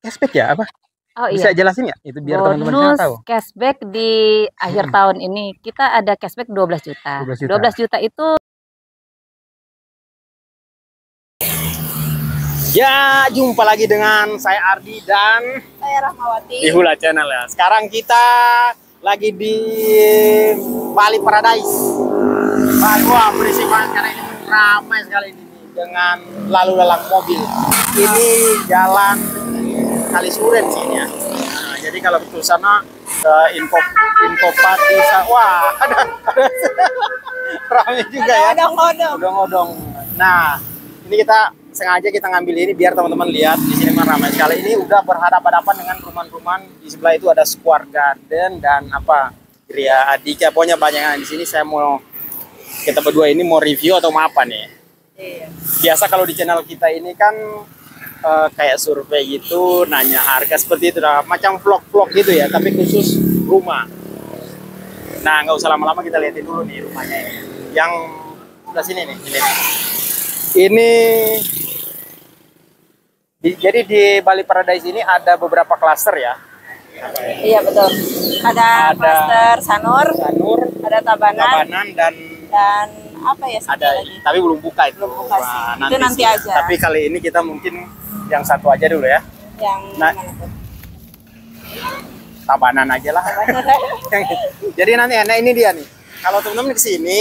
Cashback ya apa? Oh, Bisa iya. jelasin ya itu biar teman-teman tahu. cashback di akhir hmm. tahun ini kita ada cashback 12 juta. 12 juta, 12 juta itu Ya, jumpa lagi dengan saya Ardi dan saya Rahmawati di Hula Channel ya. Sekarang kita lagi di Bali Paradise. Bali, wah, berisik banget karena ini ramai sekali ini dengan lalu lalang mobil. Ini jalan Kali Suren sih ya. Nah, jadi kalau ke sana ke eh, Info info pati wah ada, ramai juga ada, ya. Ada ngodong, Odong-odong. Nah, ini kita sengaja kita ngambil ini biar teman-teman lihat di sini mah ramai sekali. Ini udah berhadapan-hadapan dengan rumah-rumah di sebelah itu ada Square Garden dan apa Gria Adika Pokoknya banyak yang di sini saya mau kita berdua ini mau review atau mau apa nih? Iya. Biasa kalau di channel kita ini kan uh, kayak survei gitu nanya harga seperti itu nah, macam vlog-vlog gitu ya tapi khusus rumah nah nggak usah lama-lama kita lihatin dulu nih rumahnya yang sebelah sini nih ini ini di, jadi di Bali Paradise ini ada beberapa klaster ya iya betul ada, ada klaster Sanur Sanur ada Tabanan, Tabanan dan dan apa ya ada tapi belum buka itu belum buka Nah, itu nanti, nanti aja tapi kali ini kita mungkin yang satu aja dulu ya yang nah, tabanan aja lah jadi nanti enak ini dia nih kalau teman-teman ke sini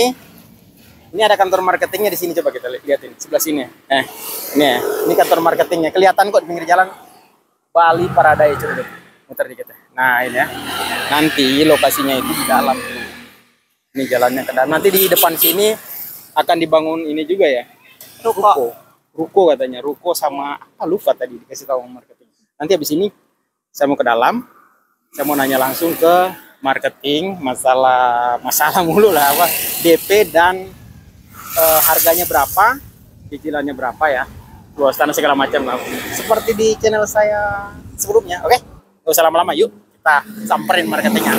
ini ada kantor marketingnya di sini coba kita lihatin sebelah sini ya. eh ini ya ini kantor marketingnya kelihatan kok di pinggir jalan Bali Paradise coba muter dikit ya. nah ini ya nanti lokasinya itu di dalam ini jalannya ke dalam nanti di depan sini akan dibangun ini juga ya ruko, ruko ruko katanya ruko sama apa lupa tadi dikasih tahu marketing nanti habis ini saya mau ke dalam saya mau nanya langsung ke marketing masalah masalah mulu lah apa DP dan e, harganya berapa cicilannya berapa ya luas tanah segala macam lah seperti di channel saya sebelumnya oke okay? gak usah lama-lama yuk kita samperin marketingnya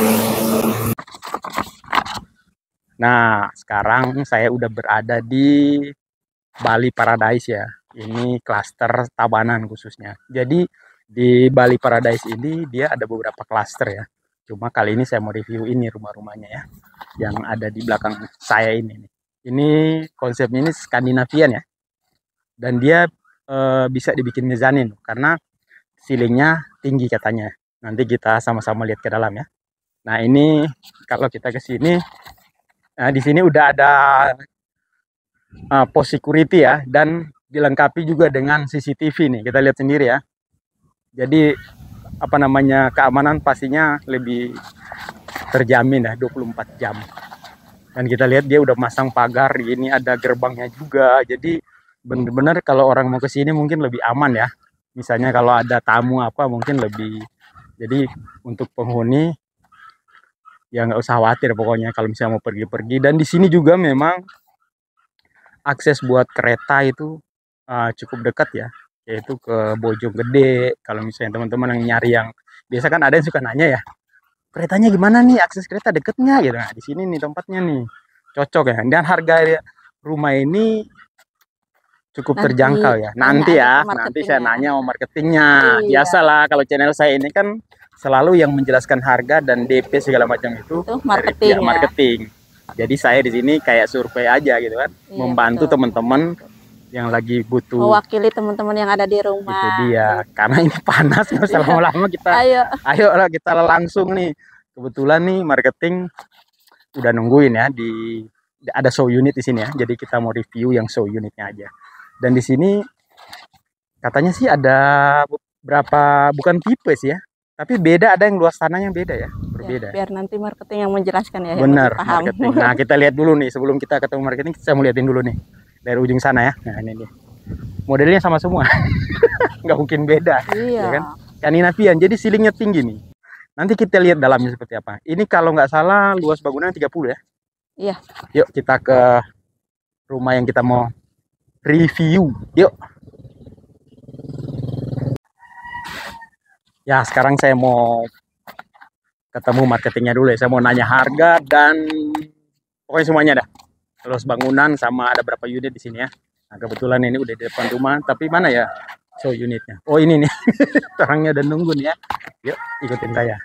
nah sekarang saya udah berada di Bali Paradise ya. Ini klaster Tabanan khususnya. Jadi di Bali Paradise ini dia ada beberapa klaster ya. Cuma kali ini saya mau review ini rumah-rumahnya ya. Yang ada di belakang saya ini. Ini konsepnya ini Skandinavian ya. Dan dia e, bisa dibikin mezanin karena ceilingnya tinggi katanya. Nanti kita sama-sama lihat ke dalam ya. Nah ini kalau kita ke sini, nah di sini udah ada uh, pos security ya dan dilengkapi juga dengan CCTV nih. Kita lihat sendiri ya. Jadi apa namanya keamanan pastinya lebih terjamin ya 24 jam. Dan kita lihat dia udah masang pagar, ini ada gerbangnya juga. Jadi bener-bener kalau orang mau ke sini mungkin lebih aman ya. Misalnya kalau ada tamu apa mungkin lebih jadi untuk penghuni ya nggak usah khawatir pokoknya kalau misalnya mau pergi-pergi dan di sini juga memang akses buat kereta itu uh, cukup dekat ya yaitu ke Bojonggede kalau misalnya teman-teman yang nyari yang biasa kan ada yang suka nanya ya keretanya gimana nih akses kereta deketnya gitu nah, di sini nih tempatnya nih cocok ya dan harga rumah ini cukup nanti, terjangkau ya nanti ya nanti saya nanya mau marketingnya iya. biasalah kalau channel saya ini kan selalu yang menjelaskan harga dan DP segala macam itu, itu marketing, dari pihak ya. marketing jadi saya di sini kayak survei aja gitu kan, iya, membantu teman-teman yang lagi butuh mewakili teman-teman yang ada di rumah. Itu dia. Karena ini panas nggak usah lama-lama kita. Ayo. Ayo lah kita langsung nih. Kebetulan nih marketing udah nungguin ya di ada show unit di sini ya. Jadi kita mau review yang show unitnya aja. Dan di sini katanya sih ada berapa bukan tipe sih ya. Tapi beda ada yang luas tanahnya beda ya, berbeda. Ya, biar nanti marketing yang menjelaskan ya. Benar. Marketing. Nah kita lihat dulu nih sebelum kita ketemu marketing, saya mau liatin dulu nih dari ujung sana ya. Nah ini dia. Modelnya sama semua, nggak mungkin beda. Ya iya. Ya kan? ini napian jadi silingnya tinggi nih. Nanti kita lihat dalamnya seperti apa. Ini kalau nggak salah luas bangunan 30 ya. Iya. Yuk kita ke rumah yang kita mau review. Yuk. Ya, sekarang saya mau ketemu marketingnya dulu ya. Saya mau nanya harga dan pokoknya semuanya dah. Terus bangunan sama ada berapa unit di sini ya. Nah, kebetulan ini udah di depan rumah, tapi mana ya show unitnya? Oh, ini nih. Orangnya udah nunggu nih ya. Yuk, ikutin saya.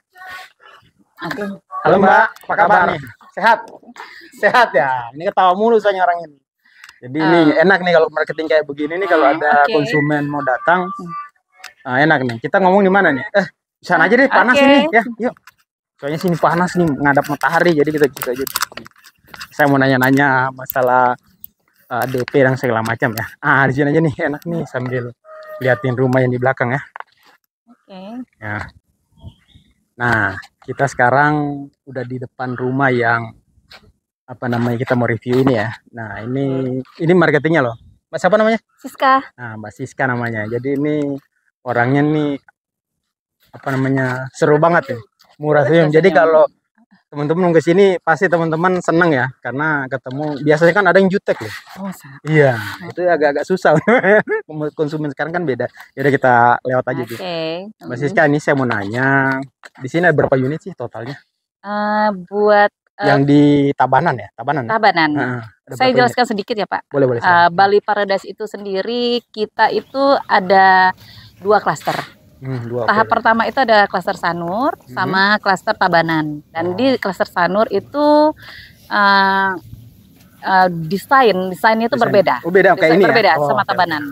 Halo, Mbak, apa kabar nih? Sehat? Sehat ya. Ini ketawa mulu soalnya orang ini. Jadi um, ini ah. enak nih kalau marketing kayak begini nih kalau ah, ada okay. konsumen mau datang, hmm. Nah, enak nih. Kita ngomong di mana nih? Eh, di sana aja deh, panas okay. ini ya. Yuk. Soalnya sini panas nih, ngadap matahari jadi kita kita aja. Saya mau nanya-nanya masalah uh, ah, DP dan segala macam ya. Ah, di sini aja nih, enak nih sambil liatin rumah yang di belakang ya. Oke. Okay. Ya. Nah, kita sekarang udah di depan rumah yang apa namanya kita mau review ini ya. Nah, ini ini marketingnya loh. Mas siapa namanya? Siska. Nah, Mbak Siska namanya. Jadi ini orangnya nih apa namanya seru banget ya murah senyum jadi kalau teman-teman ke sini pasti teman-teman seneng ya karena ketemu biasanya kan ada yang jutek loh oh, iya oh. itu agak-agak susah konsumen sekarang kan beda jadi ya kita lewat aja okay. Mas Siska ini saya mau nanya di sini ada berapa unit sih totalnya uh, buat eh, yang di Tabanan ya Tabanan Tabanan nah, saya jelaskan sedikit ya Pak boleh boleh uh, Bali Paradise itu sendiri kita itu ada dua klaster. Hmm, Tahap pertama itu ada klaster Sanur hmm. sama klaster Tabanan. Dan oh. di klaster Sanur itu uh, uh, desain desainnya itu desain. berbeda. Oh, beda desain kayak ini ya? berbeda ya? oh, sama okay. Tabanan.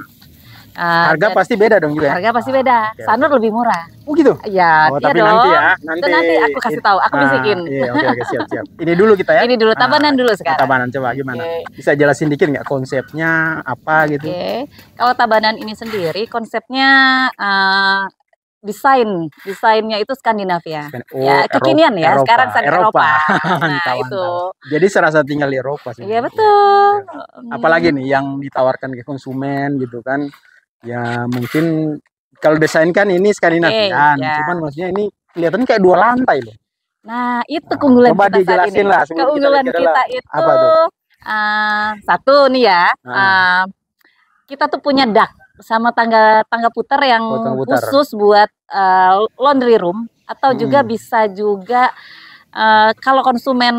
Uh, harga dan, pasti beda dong juga. Ya? Harga pasti beda. Ah, okay. Sanur lebih murah. Oh gitu. Ya, oh, iya tapi dong. nanti ya, nanti, itu nanti aku kasih tahu, aku ah, bisikin. iya, oke okay, okay, siap siap. Ini dulu kita ya. Ini dulu tabanan ah, dulu sekarang. Tabanan coba gimana? Okay. Bisa jelasin dikit nggak konsepnya apa gitu? Oke. Kalau tabanan ini sendiri konsepnya uh, desain desainnya itu Skandinavia ya, oh, ya kekinian Eropa, ya sekarang sekarang Eropa, Eropa. nah itu jadi serasa tinggal di Eropa sih iya, iya betul iya. apalagi hmm. nih yang ditawarkan ke konsumen gitu kan ya mungkin kalau desain kan ini Skandinavian, okay, ya. cuman maksudnya ini kelihatan kayak dua lantai loh. Nah, itu keunggulan nah, kita saat ini. Lah, keunggulan kita, kita itu apa tuh? Uh, satu nih ya. uh, Uh, kita tuh punya dak sama tangga tangga putar yang oh, putar. khusus buat uh, laundry room atau hmm. juga bisa juga uh, kalau konsumen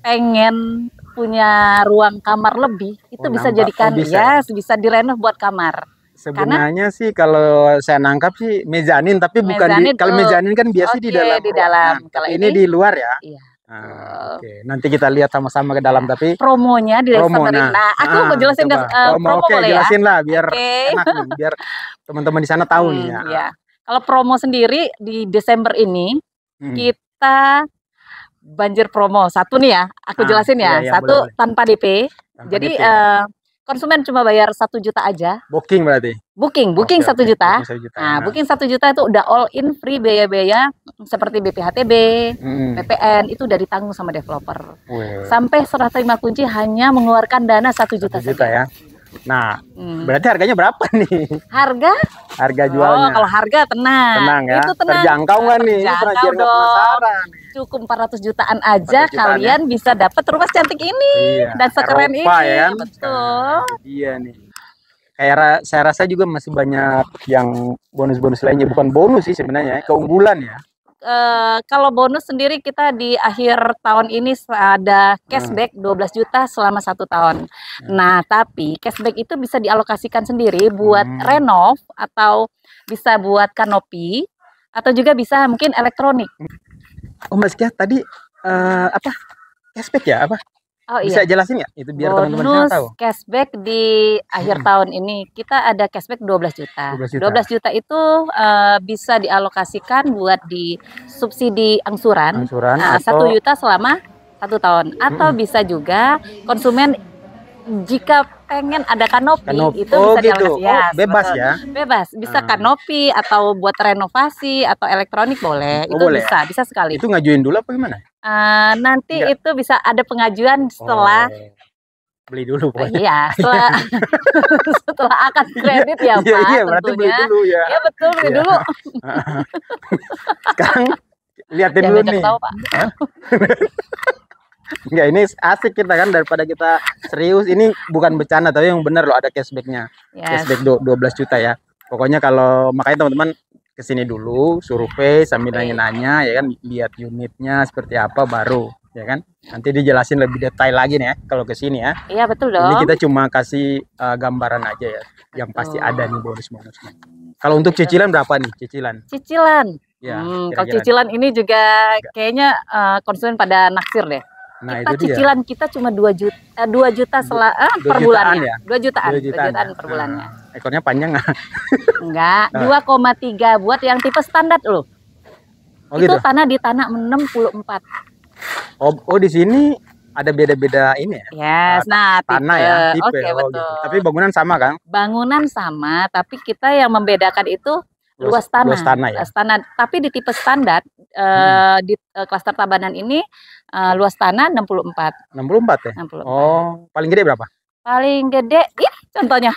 pengen punya ruang kamar lebih itu oh, bisa nampak. Oh, jadikan oh, bisa. ya bisa direnov buat kamar. Sebenarnya Karena, sih kalau saya nangkap sih mezanin tapi mezanin bukan di, kalau mezanin kan biasa okay, di dalam. di dalam. Nah, kalau ini, ini di luar ya. Iya. Ah, Oke, okay. nanti kita lihat sama-sama ke dalam tapi promonya di promo, nah, nah, aku ah, mau jelasin coba, uh, promo, okay, boleh ya? jelasin lah biar okay. enak nih, biar teman-teman di sana tahu hmm, nih ya. ya. Kalau promo sendiri di Desember ini hmm. kita banjir promo satu nih ya, aku ah, jelasin ya, iya, iya satu boleh, tanpa DP. Tanpa jadi DP. Uh, eh, konsumen cuma bayar satu juta aja. Booking berarti? Booking, booking satu okay, okay. juta. juta. Nah, ya. booking satu juta itu udah all in free biaya-biaya seperti BPHTB, hmm. PPN itu udah ditanggung sama developer. Wih. Sampai serah terima kunci hanya mengeluarkan dana satu juta. 1 juta ya. Nah, hmm. berarti harganya berapa nih? Harga? Harga oh, jualnya. Oh, kalau harga tenang. Tenang ya. Itu tenang. Terjangkau nggak nah, nih? Terjangkau dong. Penasaran cukup 400 jutaan aja 400 jutaan ya. kalian ya. bisa dapat rumah cantik ini iya, dan sekeren Eropa, ini. Ya. Betul. Iya nih. Kayak saya rasa juga masih banyak yang bonus-bonus lainnya bukan bonus sih sebenarnya keunggulan ya. Uh, kalau bonus sendiri kita di akhir tahun ini ada cashback 12 hmm. juta selama satu tahun. Hmm. Nah, tapi cashback itu bisa dialokasikan sendiri buat hmm. renov atau bisa buat kanopi atau juga bisa mungkin elektronik. Oh Mbak Sikia tadi uh, apa cashback ya apa? Oh, iya. Bisa jelasin ya itu biar teman-teman tahu. cashback di akhir hmm. tahun ini kita ada cashback 12 juta. 12 juta, 12 juta itu uh, bisa dialokasikan buat di subsidi angsuran. Angsuran. uh, atau... juta selama satu tahun atau hmm. bisa juga konsumen jika pengen ada kanopi, kanopi. itu oh, bisa gitu. ya, oh, bebas ya bebas bisa hmm. kanopi atau buat renovasi atau elektronik boleh oh, itu boleh. bisa bisa sekali itu ngajuin dulu apa gimana uh, nanti Enggak. itu bisa ada pengajuan setelah oh beli dulu pokoknya. Ah, iya, setelah setelah akan kredit ya, ya Pak. Iya, berarti beli dulu ya. Iya, betul beli ya. dulu. Sekarang liatin Jangan dulu nih. Tahu, Pak. Enggak ini asik kita kan daripada kita serius ini bukan bercanda tapi yang benar loh ada cashbacknya yes. cashback 12 juta ya pokoknya kalau makanya teman-teman kesini dulu survei sambil nanya-nanya ya kan lihat unitnya seperti apa baru ya kan nanti dijelasin lebih detail lagi nih ya kalau kesini ya iya betul dong ini kita cuma kasih uh, gambaran aja ya yang betul. pasti ada nih bonus bonusnya kalau untuk cicilan berapa nih cicilan cicilan ya, hmm, kalau cicilan ini juga iya. kayaknya uh, konsumen pada naksir deh Nah, kita itu cicilan dia. kita cuma dua eh, juta dua juta sela, eh, per bulannya. Ya? 2 jutaan, 2 jutaan, 2 ya? per bulannya. Nah, ekornya panjang nggak? Enggak, nah. tiga buat yang tipe standar loh. Oh, itu gitu? tanah di tanah 64. Oh, oh di sini ada beda-beda ini ya. Yes, ah, nah, tanah ya, tipe. okay, oh, gitu. betul. Gitu. Tapi bangunan sama kan? Bangunan sama, tapi kita yang membedakan itu luas tanah. Luas tanah ya. Luas tanah. Tapi di tipe standar eh, hmm. di eh, klaster Tabanan ini eh, luas tanah 64. 64 ya? 64. Oh, paling gede berapa? Paling gede ini contohnya.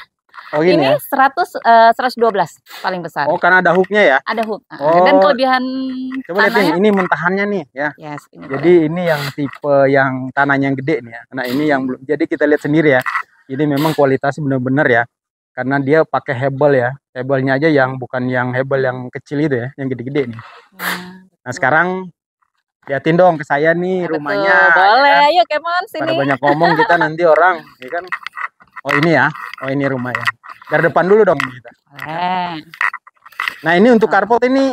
Oh, ini ya? 100 uh, 112 paling besar. Oh, karena ada hooknya ya? Ada hook. Nah, oh. Dan kelebihan Coba lihat ini, ini mentahannya nih ya. Yes, ini jadi boleh. ini yang tipe yang tanahnya yang gede nih ya. Nah, ini yang belum. Jadi kita lihat sendiri ya. Ini memang kualitas benar-benar ya karena dia pakai hebel ya hebelnya aja yang bukan yang hebel yang kecil itu ya yang gede-gede nih nah, nah sekarang liatin dong ke saya nih ya, rumahnya betul. boleh ya kan? yuk kemon sini Pada banyak ngomong kita nanti orang ya kan oh ini ya oh ini rumahnya dari depan dulu dong kita eh. nah ini untuk karpot nah. carport ini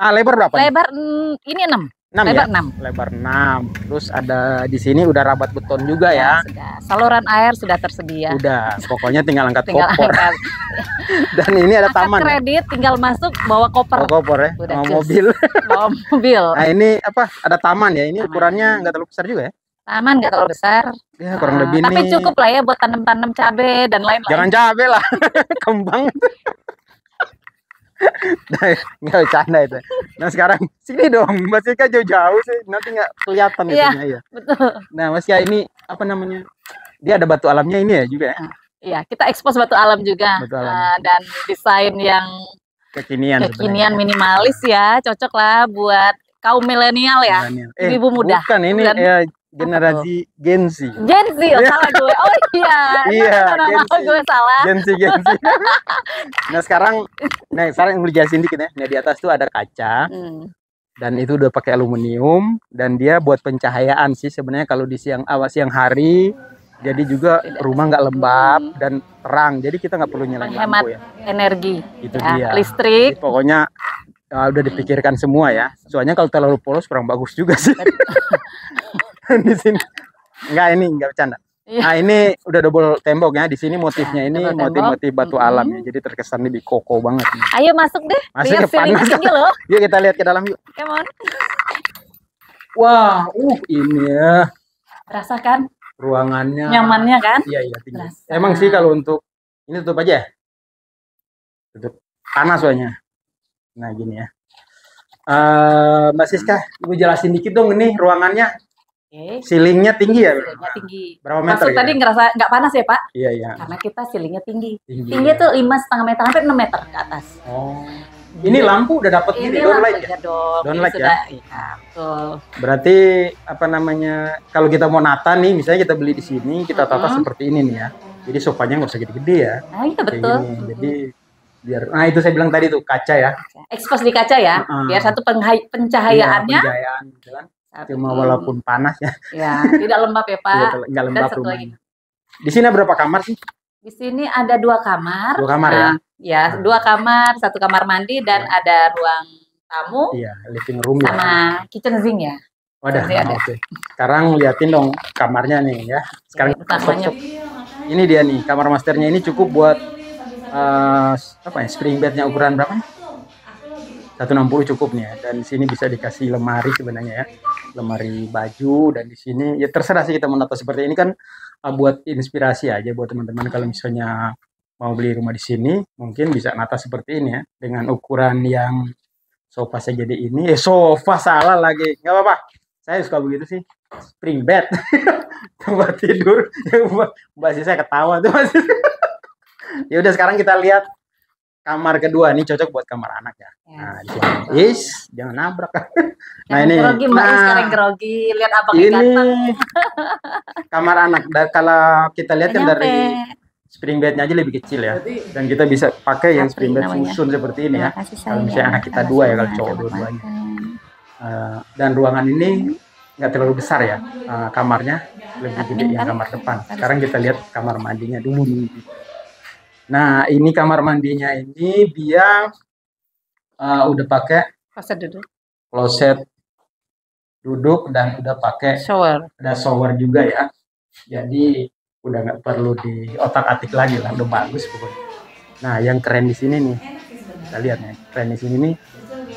ah lebar berapa lebar mm, ini enam 6 ya? lebar ya? 6. Lebar 6. Terus ada di sini udah rabat beton juga ya. ya. Saluran air sudah tersedia. Udah, pokoknya tinggal angkat tinggal koper. Angkat. Dan ini ada Angkat taman. Ya? kredit ya? tinggal masuk bawa koper. Bawa koper ya. Udah bawa mobil. bawa mobil. Nah, ini apa? Ada taman ya. Ini taman. ukurannya nggak terlalu besar juga ya? Taman nggak terlalu besar. Ya, kurang uh, lebih Tapi nih. cukup lah ya buat tanam-tanam cabe dan lain-lain. Jangan cabe lah. Kembang nggak bercanda itu. Nah sekarang sini dong, masih kan jauh-jauh sih, nanti nggak kelihatan ya, Iya. Betul. Nah masih ini apa namanya? Dia ada batu alamnya ini ya juga ya? Iya, kita ekspos batu alam juga batu alam. Uh, dan desain yang kekinian, kekinian sebenarnya. minimalis ya, cocok lah buat kaum milenial ya, milenial. Eh, ibu muda. Bukan ini Bulan... ya, generasi Gen Z. Gen Z, oh, salah gue. Oh iya. iya, nah, gue salah. Gen Z, Gen Z. nah, sekarang nah sekarang yang jelasin dikit ya. Nah, di atas tuh ada kaca. Hmm. Dan itu udah pakai aluminium dan dia buat pencahayaan sih sebenarnya kalau di siang awas siang hari jadi juga rumah nggak lembab hmm. dan terang jadi kita nggak perlu nyalain lampu ya energi itu ya, dia listrik jadi, pokoknya uh, udah dipikirkan semua ya soalnya kalau terlalu polos kurang bagus juga sih di sini. Enggak ini enggak bercanda. Iya. Nah ini udah double tembok ya. Di sini motifnya iya, ini motif-motif batu mm -hmm. alam ya. Jadi terkesan lebih koko banget. Ayo masuk deh. Masuk ke panas. Loh. Yuk kita lihat ke dalam yuk. Come on. Wah, uh ini ya. Rasakan ruangannya. Nyamannya kan? Iya iya tinggi. Emang sih kalau untuk ini tutup aja. Ya? Tutup panas soalnya. Nah gini ya. Uh, Mbak Siska, ibu jelasin dikit dong ini ruangannya Okay. Silingnya tinggi ya? Silingnya tinggi. Berapa meter? Maksud ya? tadi ngerasa nggak panas ya Pak? Iya iya. Karena kita silingnya tinggi. Tinggi, tinggi itu lima setengah meter sampai enam meter ke atas. Oh. Ini lampu udah dapat ini, ini downlight ya? Iya dong. Downlight ya? Iya, betul. Berarti apa namanya kalau kita mau nata nih, misalnya kita beli di sini, kita tata -hmm. seperti ini nih ya. Jadi sofanya nggak usah gede-gede ya. Nah, iya betul. Mm Jadi biar nah itu saya bilang tadi tuh kaca ya. Expose di kaca ya, biar satu pencahayaannya. Ya, pencahayaan, jalan saat Cuma walaupun panas ya. Ya, tidak lembab ya Pak. Tidak, iya, tidak lembab Di sini berapa kamar sih? Di sini ada dua kamar. Dua kamar ya? nah, ya? Ya, dua kamar, satu kamar mandi dan nah. ada ruang tamu. Iya, living room sama ya. Sama kitchen sink ya. Wadah, oke. Okay. Sekarang liatin dong kamarnya nih ya. Sekarang kamarnya. Iya, ini dia nih, kamar masternya ini cukup buat uh, apa ya? Spring bednya ukuran berapa? 160 cukup nih ya. Dan di sini bisa dikasih lemari sebenarnya ya. Lemari baju dan di sini ya terserah sih kita menata seperti ini kan ah, buat inspirasi aja buat teman-teman kalau misalnya mau beli rumah di sini mungkin bisa nata seperti ini ya dengan ukuran yang sofa saya jadi ini eh sofa salah lagi nggak apa-apa saya suka begitu sih spring bed tempat tidur mbak, mbak sih saya ketawa tuh ya udah sekarang kita lihat kamar kedua ini cocok buat kamar anak ya. Yes. Ya, nah, di Is, jangan nabrak. nah, ini. Grogi, Mbak nah, sekarang grogi. Lihat apa ini kamar anak. Dan kalau kita lihat yang dari spring bednya aja lebih kecil ya. Dan kita bisa pakai yang spring bed susun seperti ini ya. Kalau misalnya ya. anak kita dua ya, kalau cowok dua-duanya. Uh, dan ruangan ini nggak terlalu besar ya uh, kamarnya lebih gede yang kan kamar depan. Sekarang kita lihat kamar mandinya dulu nih. Nah, ini kamar mandinya ini dia uh, udah pakai kloset duduk. Kloset duduk dan udah pakai shower. Ada shower juga ya. Jadi udah nggak perlu di otak-atik lagi lah, udah bagus pokoknya. Nah, yang keren di sini nih. Kita lihat nih, keren di sini nih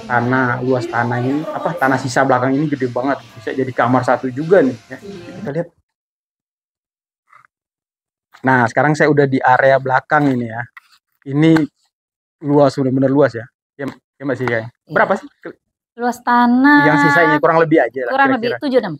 tanah luas tanah ini apa tanah sisa belakang ini gede banget bisa jadi kamar satu juga nih ya. kita lihat Nah, sekarang saya udah di area belakang ini ya. Ini luas, benar-benar luas ya. Ya, ya Mbak Sisi iya. Berapa sih? Luas tanah. Yang sisa ini kurang lebih aja lah. Kurang kira -kira. lebih 76.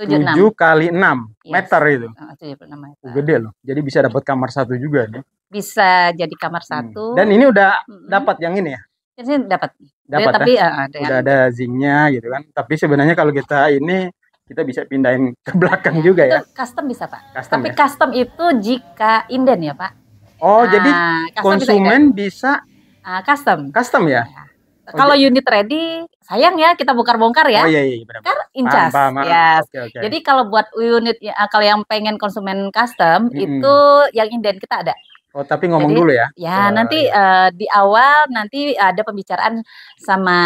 7 kali 6 yes. Iya. meter itu. Oh, ah, 76 meter. Uh, gede loh. Jadi bisa dapat kamar satu juga nih. Bisa jadi kamar hmm. satu. Hmm. Dan ini udah hmm. dapat yang ini ya? Ini dapat. Dapat. Tapi ya, tapi, eh, udah ada zingnya gitu kan. Tapi sebenarnya kalau kita ini kita bisa pindahin ke belakang ya, juga ya. Custom bisa pak. Custom, Tapi ya? custom itu jika inden ya pak. Oh nah, jadi konsumen bisa, bisa ah, custom. Custom ya. ya. Kalau unit ready, sayang ya kita bongkar-bongkar ya. Oh iya iya, iya benar. Kan incas. Paham, Yes. Okay, okay. Jadi kalau buat unit eh, kalau yang pengen konsumen custom mm -hmm. itu yang inden kita ada. Oh, tapi ngomong Jadi, dulu ya. Ya, uh, nanti iya. Uh, di awal nanti ada pembicaraan sama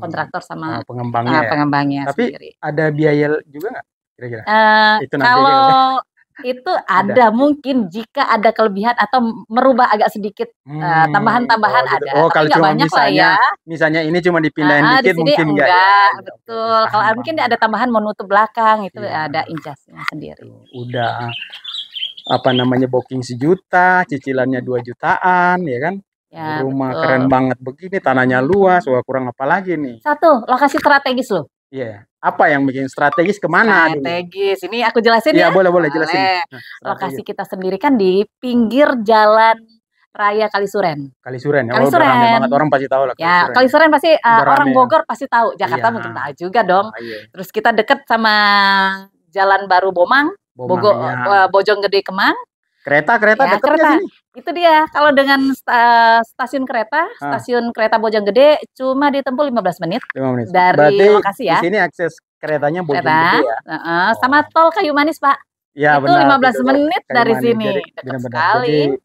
kontraktor sama nah, pengembangnya, uh, pengembangnya ya. Tapi sendiri. ada biaya juga nggak kira-kira? Uh, itu nanti kalau itu ada, ada mungkin jika ada kelebihan atau merubah agak sedikit eh, hmm, tambahan-tambahan hmm, uh, oh, gitu. ada. Oh, kalau cuma banyak misalnya, ya. Misalnya ini cuma dipindahin uh, dikit mungkin ya? enggak. enggak ya. Iya, betul. kalau paham. mungkin ada tambahan menutup belakang itu ya. ada injasnya sendiri. Udah apa namanya booking sejuta, cicilannya dua jutaan, ya kan? Ya, rumah betul. keren banget begini, tanahnya luas, wah kurang apa lagi nih? Satu, lokasi strategis loh. Iya. Yeah. Apa yang bikin strategis kemana? Strategis. Ini aku jelasin iya, ya. Iya boleh boleh jelasin. Nah, lokasi kita sendiri kan di pinggir jalan Raya Kalisuren. Kalisuren ya. Kalisuren. Oh, banget orang pasti tahu lah. Kalisuren. Ya, Kalisuren pasti uh, orang Bogor ya. pasti tahu. Jakarta iya. mungkin tahu juga dong. Oh, iya. Terus kita deket sama Jalan Baru Bomang, Bomang Bogor, ya. Eh, Bojonggede Kemang. Kereta kereta ya, kereta. Sini. Itu dia. Kalau dengan stasiun kereta, ah. stasiun kereta Bojonggede cuma ditempuh 15 menit. 5 menit. Dari Berarti lokasi ya. Di sini akses keretanya Bojonggede kereta. ya. Uh -uh. sama oh. tol Kayu Manis, Pak. Ya, itu benar, 15 itu, menit dari sini. Jadi, Dekat benar, sekali. Jadi,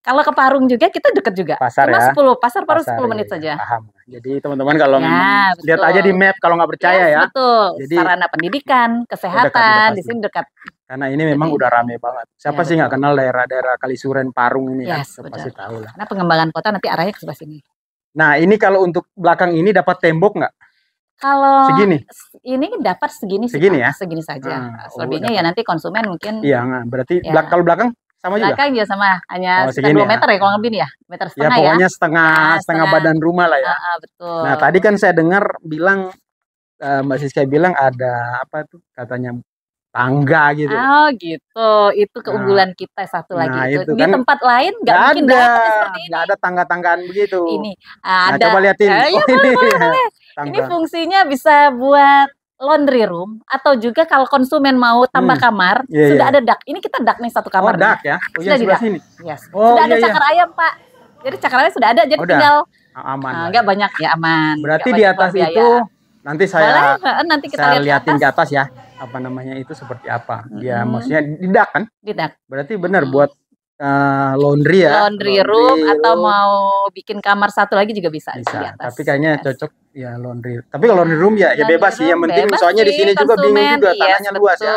kalau ke Parung juga kita deket juga. Pasar Cuma ya. 10 pasar Parung pasar, 10 menit ya, saja. Paham. Jadi teman-teman kalau ya, lihat aja di map kalau nggak percaya yes, ya. Betul. Jadi sarana pendidikan, kesehatan di sini dekat. Karena ini memang Jadi, udah rame banget. Siapa ya, sih nggak kenal daerah-daerah Kalisuren Parung ini ya? yes, ya, Pasti tahu lah. Karena pengembangan kota nanti arahnya ke sebelah sini. Nah, ini kalau untuk belakang ini dapat tembok nggak? Kalau segini, ini dapat segini, segini ya, segini saja. Hmm, Selebihnya oh, ya nanti konsumen mungkin. Iya, berarti ya. belak kalau belakang sama juga. Belakang juga sama, hanya oh, sekitar dua ya? meter ya, ya kalau lebih nih ya, meter ya, setengah ya. Pokoknya ya. setengah nah, setengah badan rumah lah ya. Uh, uh, betul. Nah tadi kan saya dengar bilang uh, Mbak Siska bilang ada apa tuh katanya tangga gitu. Oh gitu, itu nah, keunggulan nah, kita satu nah, lagi itu. itu. Di kan, tempat lain nggak mungkin ada, seperti ini. Gak ada tangga-tanggaan begitu. Ini ada. Nah, coba liatin. Eh, ya, oh, boleh, ini. Boleh, boleh. Ini fungsinya bisa buat laundry room atau juga kalau konsumen mau tambah hmm. kamar yeah, iya, sudah yeah. ada dak. Ini kita dak nih satu kamar. Oh, dak ya. Oh, sudah di dak. Sini. Yes. Oh, sudah iya, ada iya. cakar iya. ayam, Pak. Jadi cakar ayam sudah ada. Jadi oh, tinggal ah, aman. Uh, ah, enggak banyak ya aman. Berarti di atas biaya. itu nanti saya Boleh, nanti kita saya lihat liatin atas. atas ya apa namanya itu seperti apa. Dia hmm. maksudnya di dak kan? Di Berarti benar hmm. buat uh, laundry ya. Laundry, laundry room, room atau mau bikin kamar satu lagi juga bisa, bisa. di atas. Tapi kayaknya yes. cocok ya laundry. Tapi kalau laundry room ya, ya laundry ya bebas sih. Yang penting bebas soalnya di sini juga bingung juga yes, tanahnya betul. ya.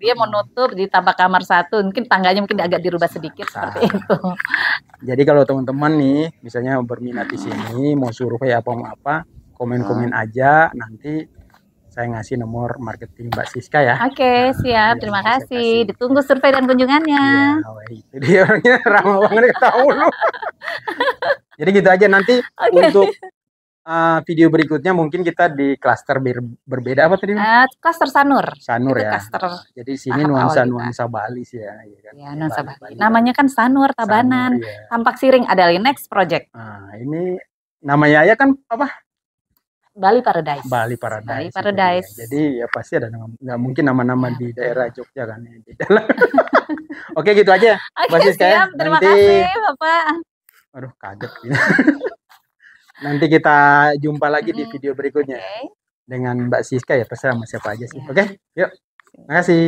Dia mau hmm. nutup ditambah kamar satu, mungkin tangganya mungkin agak dirubah sedikit nah. seperti itu. Jadi kalau teman-teman nih misalnya berminat di sini mau survei ya, apa mau apa, komen-komen hmm. aja nanti saya ngasih nomor marketing Mbak Siska ya. Oke, okay, nah, siap. Terima kasih. kasih. Ditunggu survei dan kunjungannya. Jadi iya, dia orangnya ramah banget tahu lu. Jadi gitu aja nanti okay. untuk uh, video berikutnya mungkin kita di klaster ber berbeda apa tadi? Uh, Sanur. Sanur ya. Cluster. Jadi sini nuansa-nuansa Bali sih ya. Ya, kan? ya nuansa Bali, Bali. Namanya kan Sanur Tabanan. Sanur, ya. Tampak Siring adalah next project. Nah, ini namanya ya kan apa? Bali Paradise. Bali Paradise. Bali Paradise. Ya. Jadi ya pasti ada nggak mungkin nama-nama di iya. daerah Jogja kan ya. Di dalam. Oke gitu aja. Oke okay, siap. Terima Nanti... kasih Bapak. Aduh kaget. Gitu. Nanti kita jumpa lagi di video berikutnya okay. dengan Mbak Siska ya terserah sama siapa aja sih. Iya. Oke, okay? yuk. kasih.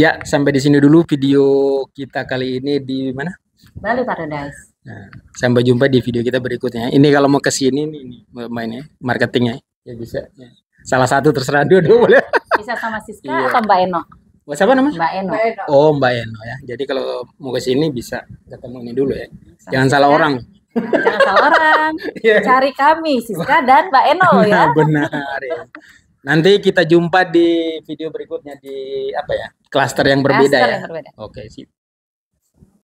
Ya, sampai di sini dulu video kita kali ini di mana? Bali Paradise. Nah, sampai jumpa di video kita berikutnya. Ini kalau mau ke sini nih, nih mainnya marketingnya ya bisa. Ya. Salah satu terserah dua dua boleh. Bisa sama Siska iya. atau Mbak Eno. Mbak siapa namanya? Mbak Eno. Oh, Mbak Eno ya. Jadi kalau mau ke sini bisa ketemu ini dulu ya. Sama Jangan Siska. salah orang. Jangan salah orang. yeah. Cari kami Siska dan Mbak Eno nah, ya. Benar ya. Nanti kita jumpa di video berikutnya di apa ya? Klaster yang berbeda Cluster ya. Yang berbeda. Oke, sip.